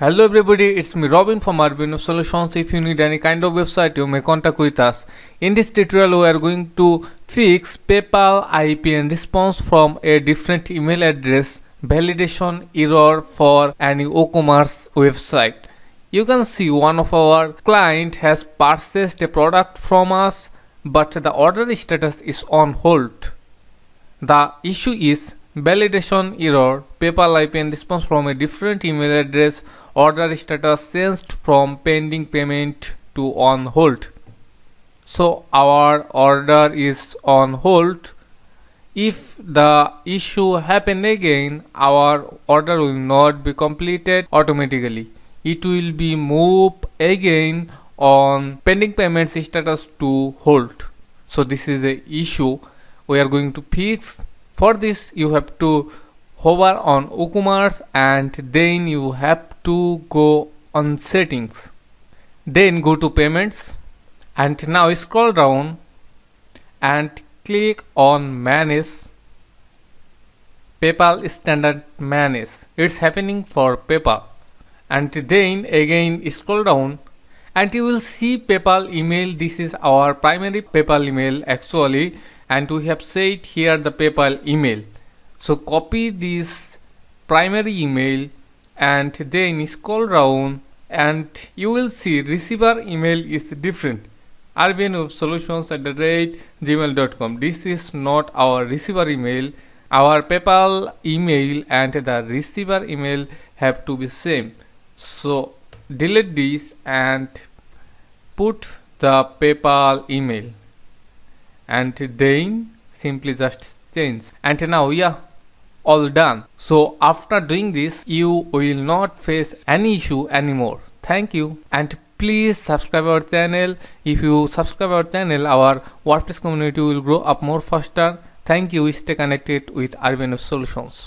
Hello everybody, it's me Robin from Arduino Solutions. If you need any kind of website, you may contact with us. In this tutorial, we are going to fix PayPal IPN response from a different email address validation error for any e-commerce website. You can see one of our client has purchased a product from us, but the order status is on hold. The issue is validation error PayPal ip response from a different email address order status changed from pending payment to on hold so our order is on hold if the issue happen again our order will not be completed automatically it will be moved again on pending payment status to hold so this is a issue we are going to fix for this you have to hover on WooCommerce and then you have to go on settings then go to payments and now scroll down and click on manage PayPal standard manage it's happening for PayPal and then again scroll down and you will see PayPal email. This is our primary PayPal email actually and we have set here the PayPal email. So copy this primary email and then scroll down and you will see receiver email is different solutions at the rate gmail.com this is not our receiver email our paypal email and the receiver email have to be same so delete this and put the PayPal email and then simply just change and now yeah all done so after doing this you will not face any issue anymore thank you and please subscribe our channel if you subscribe our channel our wordpress community will grow up more faster thank you stay connected with rvnf solutions